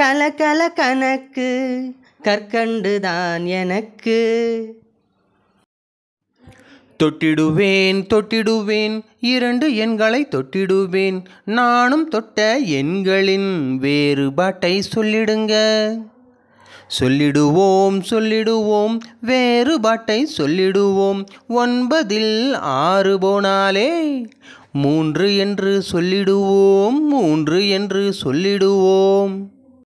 கலகல கணக்கு கற்கண்டுதான் எனக்கு தொட்டிடுவேன் தொட்டிடுவேன் இரண்டு எண்களை தொட்டிடுவேன் நானும் தொட்ட எண்களின் வேறுபாட்டை சொல்லிடுங்க சொல்லிடுவோம் சொல்லிடுவோம் வேறுபாட்டை சொல்லிடுவோம் ஒன்பதில் ஆறு போனாலே மூன்று என்று சொல்லிடுவோம் மூன்று என்று சொல்லிடுவோம்